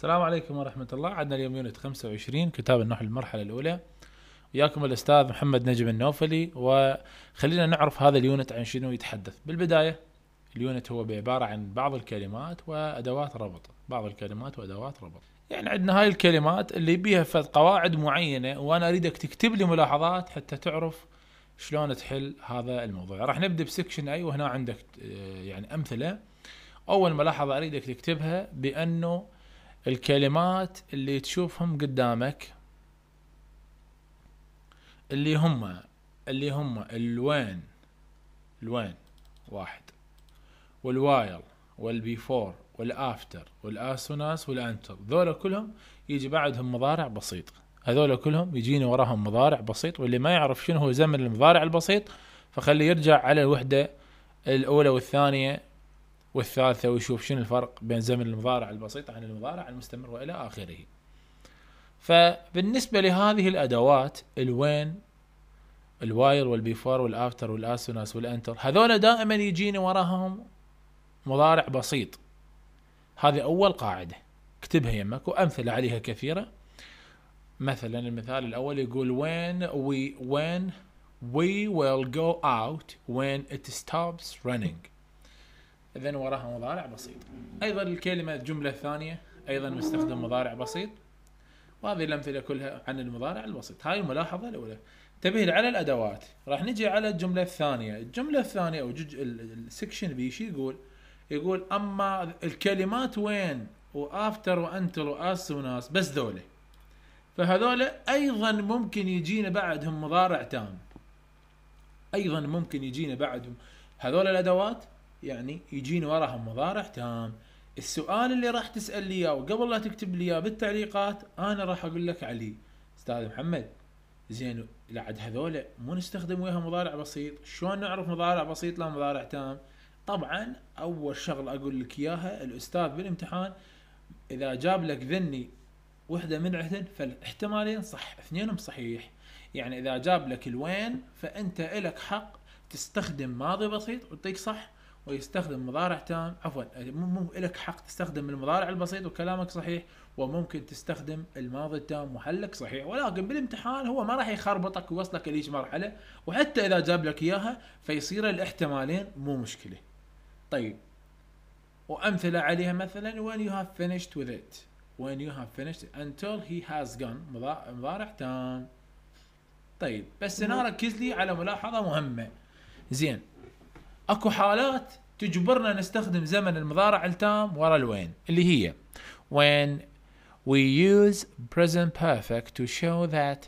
السلام عليكم ورحمة الله عدنا اليوم يونت 25 كتاب النحو المرحلة الأولى وياكم الأستاذ محمد نجم النوفلي وخلينا نعرف هذا اليونت عن شنو يتحدث بالبداية اليونت هو بعبارة عن بعض الكلمات وأدوات ربط بعض الكلمات وأدوات ربط يعني عندنا هاي الكلمات اللي بيها فد قواعد معينة وأنا أريدك تكتب لي ملاحظات حتى تعرف شلون تحل هذا الموضوع راح نبدأ بسكشن أي وهنا عندك آه، يعني أمثلة أول ملاحظة أريدك تكتبها بأنه الكلمات اللي تشوفهم قدامك اللي هم اللي هم الوين الوين واحد والوايل والبيفور والافتر والاسوناس والانتر ذولا كلهم يجي بعدهم مضارع بسيط هذول كلهم يجيني وراهم مضارع بسيط واللي ما يعرف شنو هو زمن المضارع البسيط فخليه يرجع على الوحده الاولى والثانيه والثالثة ويشوف شنو الفرق بين زمن المضارع البسيط عن المضارع المستمر وإلى آخره فبالنسبة لهذه الأدوات الوين الواير والبيفور والآفتر والآسوناس والأنتر هذول دائما يجيني وراهم مضارع بسيط هذه أول قاعدة اكتبها يمك وأمثلة عليها كثيرة مثلا المثال الأول يقول when we when we will go out when it stops running اذا وراها مضارع بسيط ايضا الكلمه الجمله الثانيه ايضا مستخدم مضارع بسيط وهذه الامثله كلها عن المضارع البسيط هاي الملاحظه الاولى انتبه على الادوات راح نجي على الجمله الثانيه الجمله الثانيه او جزء السكشن بي شو يقول يقول اما الكلمات وين وافتر وانتر واس وناس بس ذولا فهذولا ايضا ممكن يجينا بعدهم مضارع تام ايضا ممكن يجينا بعدهم هذول الادوات يعني يجيني وراهم مضارع تام السؤال اللي راح تسال لي اياه وقبل لا تكتب لي اياه بالتعليقات انا راح اقول لك علي استاذ محمد زين لعد هذول مو نستخدم وياها مضارع بسيط شلون نعرف مضارع بسيط لا مضارع تام طبعا اول شغله اقول لك اياها الاستاذ بالامتحان اذا جاب لك ذني وحده من عهدن فالاحتمالين صح اثنينهم صحيح يعني اذا جاب لك الوين فانت الك حق تستخدم ماضي بسيط وتعطيك صح ويستخدم مضارع تام عفوا مو لك حق تستخدم المضارع البسيط وكلامك صحيح وممكن تستخدم الماضي التام وحلك صحيح ولكن بالامتحان هو ما راح يخربطك ويوصلك ليش مرحله وحتى اذا جاب لك اياها فيصير الاحتمالين مو مشكله طيب وامثله عليها مثلا when you have finished with it when you have finished it until he has gone مضارع تام طيب بس هنا ركز لي على ملاحظه مهمه زين اكو حالات تجبرنا نستخدم زمن المضارع التام ورا الوين اللي هي when we use present perfect to show that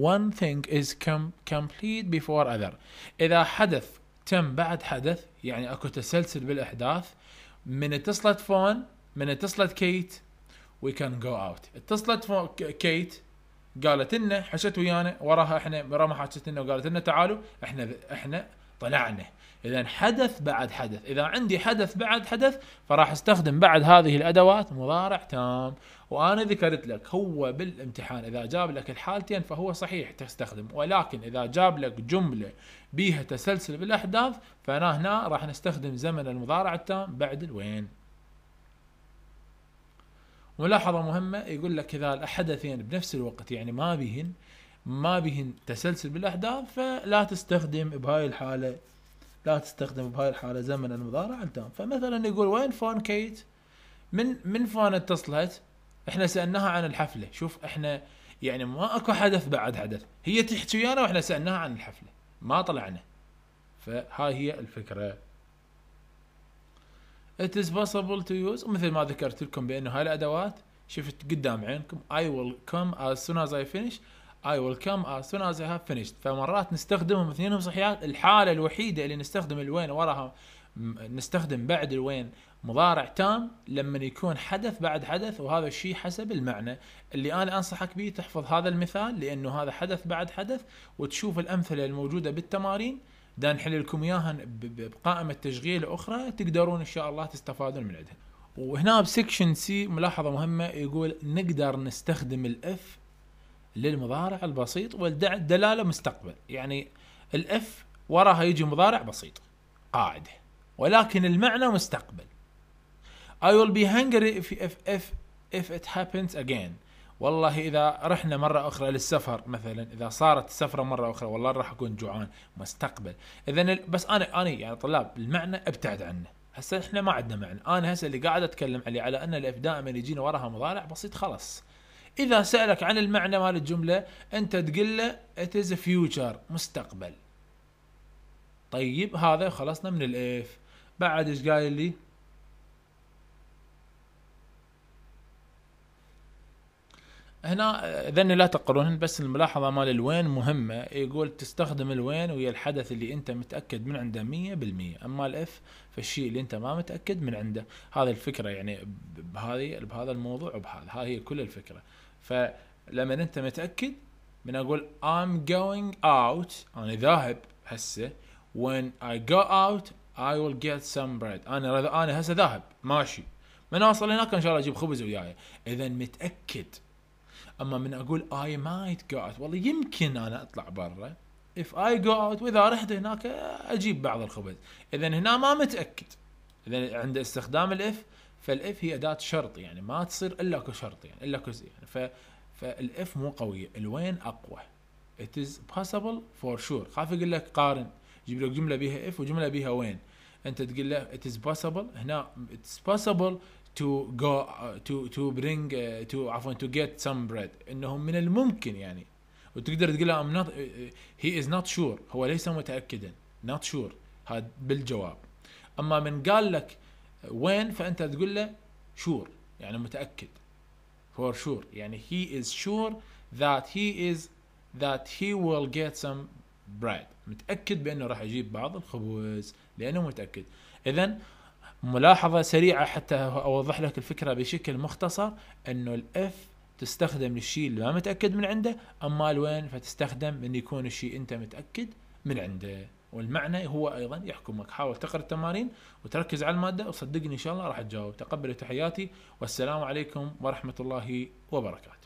one thing is com complete before other إذا حدث تم بعد حدث يعني اكو تسلسل بالأحداث من اتصلت فون من اتصلت كيت we can go out اتصلت فون كيت قالت لنا حشت ويانا وراها احنا ورا ما حشت لنا وقالت لنا تعالوا احنا احنا طلعنا اذا حدث بعد حدث اذا عندي حدث بعد حدث فراح استخدم بعد هذه الادوات مضارع تام وانا ذكرت لك هو بالامتحان اذا جاب لك الحالتين فهو صحيح تستخدم ولكن اذا جاب لك جمله بيها تسلسل بالاحداث فانا هنا راح نستخدم زمن المضارع التام بعد الوين ملاحظة مهمة يقول لك إذا الحدثين بنفس الوقت يعني ما بيهن ما بهن تسلسل بالاحداث فلا تستخدم بهاي الحاله لا تستخدم بهاي الحاله زمن المضارع التام فمثلا يقول وين فون كيت من من فون اتصلت احنا سالناها عن الحفله شوف احنا يعني ما اكو حدث بعد حدث هي تحكي ويانا واحنا سالناها عن الحفله ما طلعنا فهاي هي الفكره It is possible to use مثل ما ذكرت لكم بانه هاي الادوات شفت قدام عينكم I will come as soon as I finish اي ويل كم از سون از هاف فينيشد فمرات نستخدمهم اثنينهم صحيات الحاله الوحيده اللي نستخدم الوين وراها نستخدم بعد الوين مضارع تام لما يكون حدث بعد حدث وهذا الشيء حسب المعنى اللي انا انصحك به تحفظ هذا المثال لانه هذا حدث بعد حدث وتشوف الامثله الموجوده بالتمارين دا نحل لكم اياها بقائمه تشغيل اخرى تقدرون ان شاء الله تستفادون من عندها وهنا بسكشن سي ملاحظه مهمه يقول نقدر نستخدم الاف للمضارع البسيط والدلاله مستقبل يعني الاف وراها يجي مضارع بسيط قاعده ولكن المعنى مستقبل I will be hungry if, if, if, if it happens again والله اذا رحنا مره اخرى للسفر مثلا اذا صارت السفره مره اخرى والله راح اكون جوعان مستقبل اذا بس انا انا يعني طلاب المعنى ابتعد عنه هسه احنا ما عندنا معنى انا هسه اللي قاعد اتكلم عليه على ان الاف دائما يجينا وراها مضارع بسيط خلاص اذا سالك عن المعنى مال الجمله انت تقول له it is a future مستقبل طيب هذا خلصنا من الاف بعد ايش قايل لي هنا ذني لا تقرون بس الملاحظة مال الوين مهمة يقول تستخدم الوين ويا الحدث اللي انت متأكد من عنده مية بالمية اما الاف فالشيء اللي انت ما متأكد من عنده هذه الفكرة يعني بهذه بهذا الموضوع وبهذا هاي هي كل الفكرة فلما انت متاكد من اقول I'm going out انا ذاهب هسه when I go out I will get some bread انا انا هسه ذاهب ماشي من اوصل هناك ان شاء الله اجيب خبز وياي اذا متاكد اما من اقول I might go out والله يمكن انا اطلع برا if I go out واذا رحت هناك اجيب بعض الخبز اذا هنا ما متاكد اذا عند استخدام الاف فالاف هي اداه شرط يعني ما تصير الا كشرط يعني الا كز يعني ف فالاف مو قويه الوين اقوى it is possible for sure خاف يقول لك قارن يجيب لك جمله بيها اف وجمله بيها وين انت تقول له it is possible هنا it's possible to go uh, to to bring to عفوا to get some bread انه من الممكن يعني وتقدر تقول له I'm not uh, he is not sure هو ليس متاكدا not sure هذا بالجواب اما من قال لك وين فانت تقول له شور يعني متاكد فور sure يعني هي از شور ذات هي از ذات هي ويل جيت سم بريد متأكد بأنه راح يجيب بعض الخبز لأنه متأكد إذا ملاحظة سريعة حتى أوضح لك الفكرة بشكل مختصر أنه الإف تستخدم للشيء اللي ما متأكد من عنده أما الوين فتستخدم من يكون الشيء أنت متأكد من عنده والمعنى هو ايضا يحكمك حاول تقرا التمارين وتركز على الماده وصدقني ان شاء الله راح تجاوب تقبل تحياتي والسلام عليكم ورحمه الله وبركاته